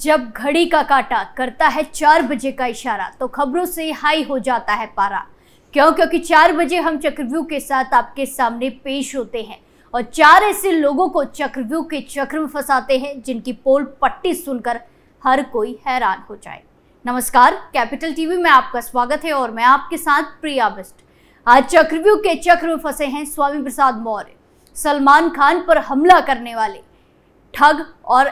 जब घड़ी का काटा करता है चार बजे का इशारा तो खबरों से हाई हो जाता है पारा क्यों क्योंकि चार बजे हम चक्रव्यूह के साथ आपके सामने पेश होते हैं और चार ऐसे लोगों को चक्रव्यूह के चक्र में फंसाते हैं जिनकी पोल पट्टी सुनकर हर कोई हैरान हो जाए नमस्कार कैपिटल टीवी में आपका स्वागत है और मैं आपके साथ प्रिया बिस्ट आज चक्रव्यूह के चक्र में फंसे हैं स्वामी प्रसाद मौर्य सलमान खान पर हमला करने वाले ठग और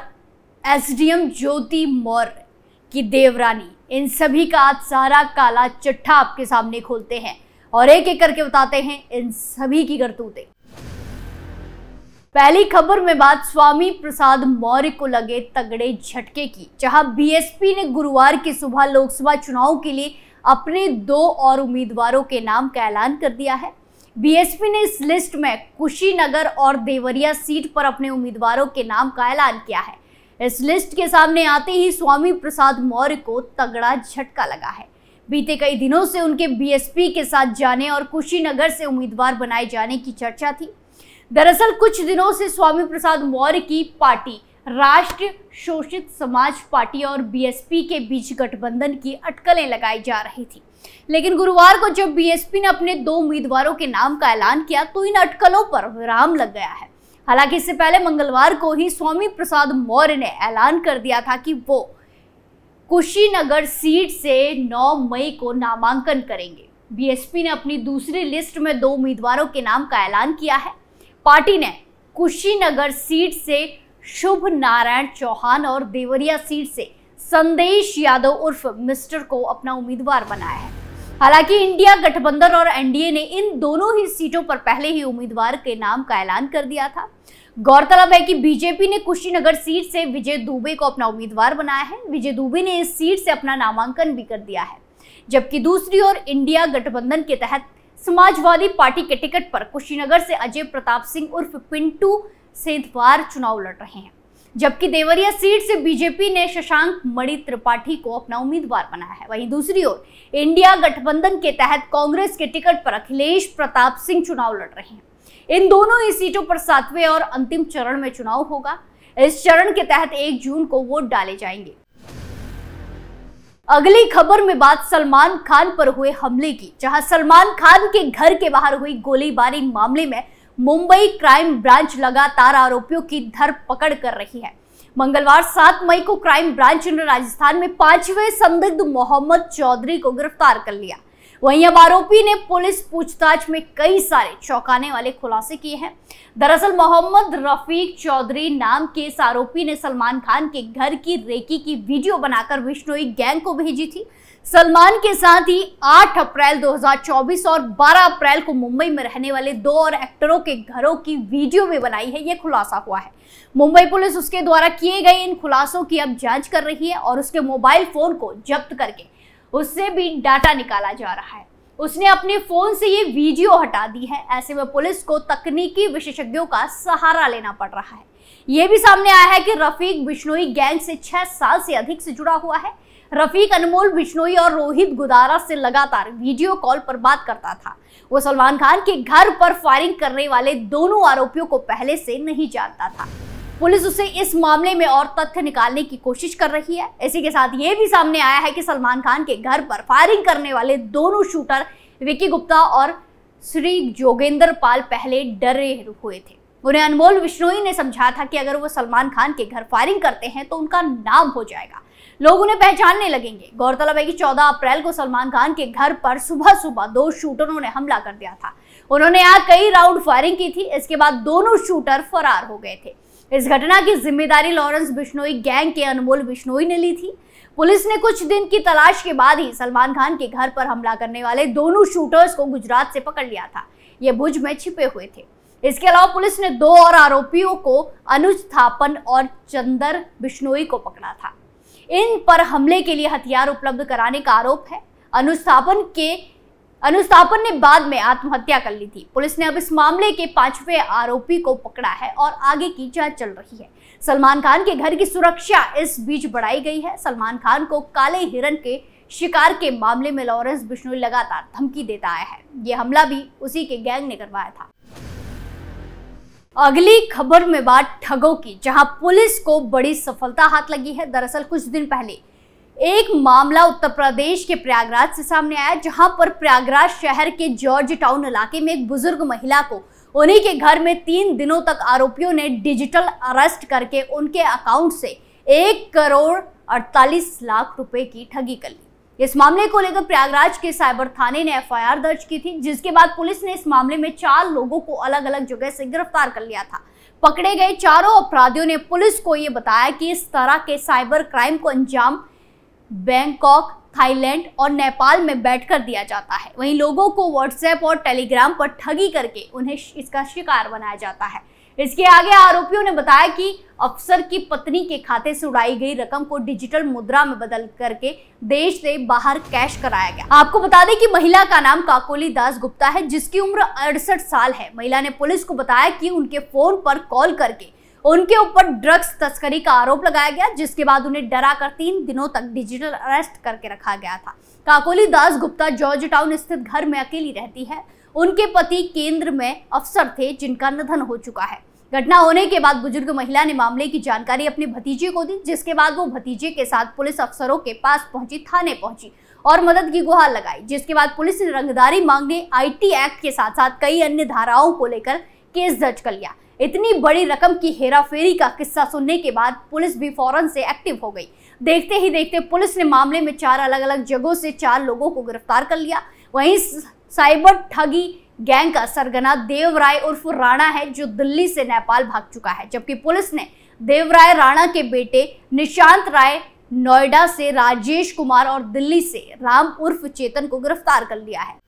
एसडीएम ज्योति मौर्य की देवरानी इन सभी का आज सारा काला चिट्ठा आपके सामने खोलते हैं और एक एक करके बताते हैं इन सभी की करतूतें पहली खबर में बात स्वामी प्रसाद मौर्य को लगे तगड़े झटके की जहां बीएसपी ने गुरुवार की सुबह लोकसभा चुनाव के लिए अपने दो और उम्मीदवारों के नाम का ऐलान कर दिया है बीएसपी ने इस लिस्ट में कुशीनगर और देवरिया सीट पर अपने उम्मीदवारों के नाम का ऐलान किया है इस लिस्ट के सामने आते ही स्वामी प्रसाद मौर्य को तगड़ा झटका लगा है बीते कई दिनों से उनके बीएसपी के साथ जाने और कुशीनगर से उम्मीदवार बनाए जाने की चर्चा थी दरअसल कुछ दिनों से स्वामी प्रसाद मौर्य की पार्टी राष्ट्र शोषित समाज पार्टी और बीएसपी के बीच गठबंधन की अटकलें लगाई जा रही थी लेकिन गुरुवार को जब बीएसपी ने अपने दो उम्मीदवारों के नाम का ऐलान किया तो इन अटकलों पर विराम लग गया है हालांकि इससे पहले मंगलवार को ही स्वामी प्रसाद मौर्य ने ऐलान कर दिया था कि वो कुशीनगर सीट से 9 मई को नामांकन करेंगे बीएसपी ने अपनी दूसरी लिस्ट में दो उम्मीदवारों के नाम का ऐलान किया है पार्टी ने कुशीनगर सीट से शुभ नारायण चौहान और देवरिया सीट से संदेश यादव उर्फ मिस्टर को अपना उम्मीदवार बनाया है हालांकि इंडिया गठबंधन और एनडीए ने इन दोनों ही सीटों पर पहले ही उम्मीदवार के नाम का ऐलान कर दिया था गौरतलब है कि बीजेपी ने कुशीनगर सीट से विजय दुबे को अपना उम्मीदवार बनाया है विजय दुबे ने इस सीट से अपना नामांकन भी कर दिया है जबकि दूसरी ओर इंडिया गठबंधन के तहत समाजवादी पार्टी के टिकट पर कुशीनगर से अजय प्रताप सिंह उर्फ पिंटू सेंधवार चुनाव लड़ रहे हैं जबकि देवरिया सीट से बीजेपी ने शशांक मणि त्रिपाठी को अपना उम्मीदवार बनाया है वहीं दूसरी ओर इंडिया गठबंधन के तहत कांग्रेस के टिकट पर अखिलेश प्रताप सिंह चुनाव लड़ रहे हैं इन दोनों ही सीटों पर सातवें और अंतिम चरण में चुनाव होगा इस चरण के तहत एक जून को वोट डाले जाएंगे अगली खबर में बात सलमान खान पर हुए हमले की जहां सलमान खान के घर के बाहर हुई गोलीबारी मामले में मुंबई क्राइम ब्रांच लगातार आरोपियों की धरपकड़ कर रही है मंगलवार 7 मई को क्राइम ब्रांच ने राजस्थान में पांचवें संदिग्ध मोहम्मद चौधरी को गिरफ्तार कर लिया वहीं अब आरोपी ने पुलिस पूछताछ में कई सारे चौंकाने वाले खुलासे किए हैं दरअसल मोहम्मद रफीक चौधरी नाम के इस आरोपी ने सलमान खान के घर की रेकी की वीडियो बनाकर विश्नोई गैंग को भेजी थी सलमान के साथ ही 8 अप्रैल 2024 और 12 अप्रैल को मुंबई में रहने वाले दो और एक्टरों के घरों की वीडियो भी बनाई है ये खुलासा हुआ है मुंबई पुलिस उसके द्वारा किए गए इन खुलासों की अब जांच कर रही है और उसके मोबाइल फोन को जब्त करके उससे भी डाटा निकाला जा रहा है उसने अपने फोन से ये वीडियो हटा दी है ऐसे में पुलिस को तकनीकी विशेषज्ञों का सहारा लेना पड़ रहा है ये भी सामने आया है कि रफीक बिश्नोई गैंग से छह साल से अधिक से जुड़ा हुआ है रफीक अनमोल बिश्नोई और रोहित गुदारा से लगातार वीडियो कॉल पर बात करता था वो सलमान खान के घर पर फायरिंग करने वाले दोनों आरोपियों को पहले से नहीं जानता था पुलिस उसे इस मामले में और तथ्य निकालने की कोशिश कर रही है इसी के साथ ये भी सामने आया है कि सलमान खान के घर पर फायरिंग करने वाले दोनों शूटर विकी गुप्ता और श्री जोगेंद्र पाल पहले डरे हुए थे उन्हें अनमोल विश्नोई ने समझा था कि अगर वो सलमान खान के घर फायरिंग करते हैं तो उनका नाम हो जाएगा लोग उन्हें पहचानने लगेंगे गौरतलब है कि 14 अप्रैल को सलमान खान के घर पर सुबह सुबह दो शूटरों ने हमला कर दिया था उन्होंने यहाँ कई राउंड फायरिंग की थी इसके बाद दोनों शूटर फरार हो गए थे इस घटना की जिम्मेदारी लॉरेंस बिश्नोई गैंग के अनमोल बिश्नोई ने ली थी पुलिस ने कुछ दिन की तलाश के बाद ही सलमान खान के घर पर हमला करने वाले दोनों शूटर्स को गुजरात से पकड़ लिया था ये भुज में छिपे हुए थे इसके अलावा पुलिस ने दो और आरोपियों को अनुज थापन और चंदर बिश्नोई को पकड़ा था इन पर हमले के लिए हथियार उपलब्ध कराने का आरोप है अनुस्थापन के अनुस्थापन ने बाद में आत्महत्या कर ली थी पुलिस ने अब इस मामले के पांचवें आरोपी को पकड़ा है और आगे की जांच चल रही है सलमान खान के घर की सुरक्षा इस बीच बढ़ाई गई है सलमान खान को काले हिरन के शिकार के मामले में लॉरेंस बिश्नोई लगातार धमकी देता आया है ये हमला भी उसी के गैंग ने करवाया था अगली खबर में बात ठगों की जहां पुलिस को बड़ी सफलता हाथ लगी है दरअसल कुछ दिन पहले एक मामला उत्तर प्रदेश के प्रयागराज से सामने आया जहां पर प्रयागराज शहर के जॉर्ज टाउन इलाके में एक बुजुर्ग महिला को उन्हीं के घर में तीन दिनों तक आरोपियों ने डिजिटल अरेस्ट करके उनके अकाउंट से एक करोड़ अड़तालीस लाख रुपए की ठगी कर ली इस मामले को लेकर प्रयागराज के साइबर थाने ने एफआईआर दर्ज की थी जिसके बाद पुलिस ने इस मामले में चार लोगों को अलग अलग जगह से गिरफ्तार कर लिया था पकड़े गए चारों अपराधियों ने पुलिस को यह बताया कि इस तरह के साइबर क्राइम को अंजाम बैंकॉक थाईलैंड और नेपाल में बैठकर दिया जाता है वहीं लोगों को व्हाट्सएप और टेलीग्राम पर ठगी करके उन्हें इसका शिकार बनाया जाता है इसके आगे आरोपियों ने बताया कि अफसर की पत्नी के खाते से उड़ाई गई रकम को डिजिटल मुद्रा में बदल करके देश से बाहर कैश कराया गया आपको बता दें कि महिला का नाम काकोली दास गुप्ता है जिसकी उम्र अड़सठ साल है महिला ने पुलिस को बताया कि उनके फोन पर कॉल करके उनके ऊपर ड्रग्स तस्करी का आरोप लगाया गया जिसके बाद उन्हें डरा कर तीन दिनों तक डिजिटल अरेस्ट करके रखा गया था काकोली दास गुप्ता जॉर्ज टाउन स्थित घर में अकेली रहती है उनके पति केंद्र में अफसर थे जिनका निधन हो चुका है घटना होने के बाद बुजुर्ग महिला ने मामले की जानकारी अपने भतीजे को दी जिसके बाद वो भतीजे के साथ पुलिस अफसरों के पास पहुंची थाने पहुंची और मदद की गुहार लगाई जिसके बाद पुलिस ने रंगदारी मांगने आईटी एक्ट के साथ साथ कई अन्य धाराओं को लेकर केस दर्ज कर लिया इतनी बड़ी रकम की हेराफेरी का किस्सा सुनने के बाद पुलिस भी फौरन से एक्टिव हो गई देखते ही देखते पुलिस ने मामले में चार अलग अलग जगहों से चार लोगों को गिरफ्तार कर लिया वहीं साइबर ठगी गैंग का सरगना देवराय उर्फ राणा है जो दिल्ली से नेपाल भाग चुका है जबकि पुलिस ने देवराय राणा के बेटे निशांत राय नोएडा से राजेश कुमार और दिल्ली से राम उर्फ चेतन को गिरफ्तार कर लिया है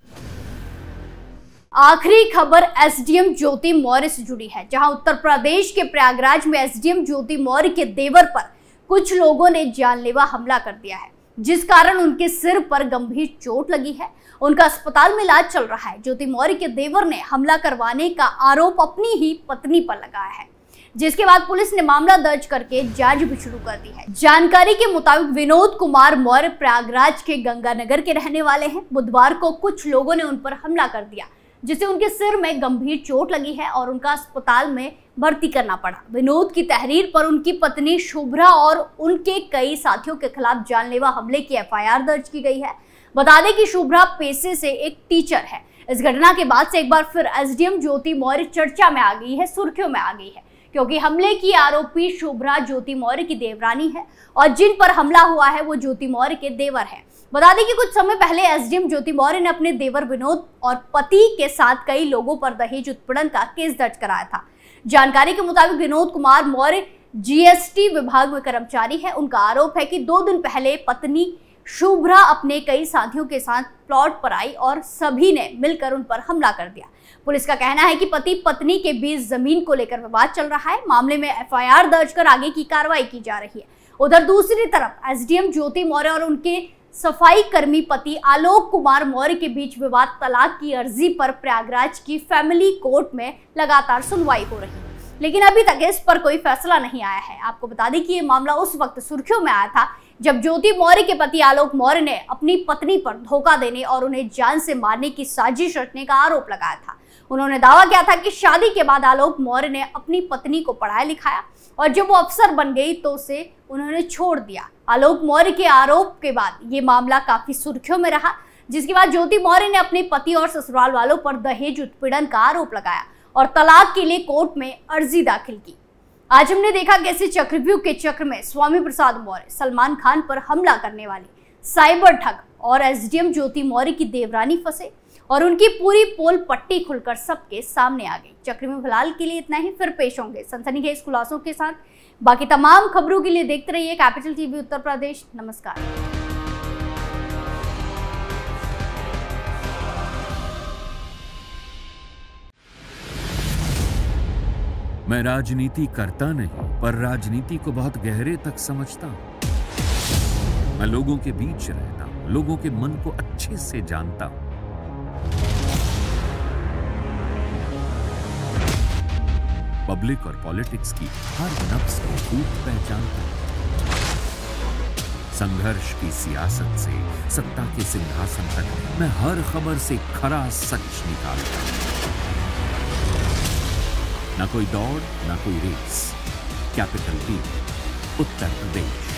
आखिरी खबर एसडीएम ज्योति मौर्य से जुड़ी है जहां उत्तर प्रदेश के प्रयागराज में एसडीएम ज्योति मौर्य के देवर पर कुछ लोगों ने जानलेवा हमला कर दिया है जिस कारण उनके सिर पर गंभीर चोट लगी है उनका अस्पताल में इलाज चल रहा है ज्योति मौर्य के देवर ने हमला करवाने का आरोप अपनी ही पत्नी पर लगाया है जिसके बाद पुलिस ने मामला दर्ज करके जांच भी शुरू कर दी है जानकारी के मुताबिक विनोद कुमार मौर्य प्रयागराज के गंगानगर के रहने वाले हैं बुधवार को कुछ लोगों ने उन पर हमला कर दिया जिससे उनके सिर में गंभीर चोट लगी है और उनका अस्पताल में भर्ती करना पड़ा विनोद की तहरीर पर उनकी पत्नी शुभ्रा और उनके कई साथियों के खिलाफ जानलेवा हमले की एफआईआर दर्ज की गई है बता दें कि शुभ्रा पेशे से एक टीचर है इस घटना के बाद से एक बार फिर एसडीएम ज्योति मौर्य चर्चा में आ गई है सुर्खियों में आ गई है क्योंकि हमले की आरोपी शुभ्रा ज्योति मौर्य की देवरानी है और जिन पर हमला हुआ है वो ज्योति मौर्य के देवर हैं बता दें कि कुछ समय पहले एसडीएम ज्योति मौर्य ने अपने देवर विनोद और पति के साथ कई लोगों पर दहेज उत्पीड़न का केस दर्ज कराया था जानकारी के मुताबिक विनोद कुमार मौर्य जीएसटी विभाग में कर्मचारी है उनका आरोप है कि दो दिन पहले पत्नी शुभ्रा अपने कई साथियों के साथ प्लॉट पर आई और सभी ने मिलकर उन पर हमला कर दिया पुलिस का कहना है कि पति पत्नी के बीच जमीन को लेकर विवाद चल रहा है मामले में एफआईआर दर्ज कर आगे की कार्रवाई की जा रही है उधर दूसरी तरफ एसडीएम ज्योति मौर्य और उनके सफाई कर्मी पति आलोक कुमार मौर्य के बीच विवाद तलाक की अर्जी पर प्रयागराज की फैमिली कोर्ट में लगातार सुनवाई हो रही है लेकिन अभी तक इस पर कोई फैसला नहीं आया है आपको बता दें कि ये मामला उस वक्त सुर्खियों में आया था जब ज्योति मौर्य के पति आलोक मौर्य ने अपनी पत्नी पर धोखा देने और उन्हें जान से मारने की साजिश रचने का आरोप लगाया था उन्होंने दावा किया था कि शादी के बाद आलोक मौर्य ने अपनी पत्नी को पढ़ाया लिखाया और जब वो अफसर बन गई तो उसे उन्होंने छोड़ दिया आलोक मौर्य के आरोप के बाद ये मामला काफी सुर्खियों में रहा जिसके बाद ज्योति मौर्य ने अपने पति और ससुराल वालों पर दहेज उत्पीड़न का आरोप लगाया और तलाक के लिए कोर्ट में अर्जी दाखिल की आज हमने देखा कैसे चक्रव्यू के चक्र में स्वामी प्रसाद मौर्य सलमान खान पर हमला करने वाले साइबर ठग और एसडीएम ज्योति मौर्य की देवरानी फंसे और उनकी पूरी पोल पट्टी खुलकर सबके सामने आ गई चक्री में फिलहाल के लिए इतना ही फिर पेश होंगे सनसनीखेज खुलासों के साथ बाकी तमाम खबरों के लिए देखते रहिए कैपिटल टीवी उत्तर प्रदेश नमस्कार मैं राजनीति करता नहीं पर राजनीति को बहुत गहरे तक समझता हूँ मैं लोगों के बीच रहता हूँ लोगों के मन को अच्छे से जानता हूँ पब्लिक और पॉलिटिक्स की हर नफ्स को खूब पहचानता संघर्ष की सियासत से सत्ता के सिंहासन तक मैं हर खबर से खरा सच निकालता न कोई दौड़ ना कोई रेस कैपिटल टीम उत्तर प्रदेश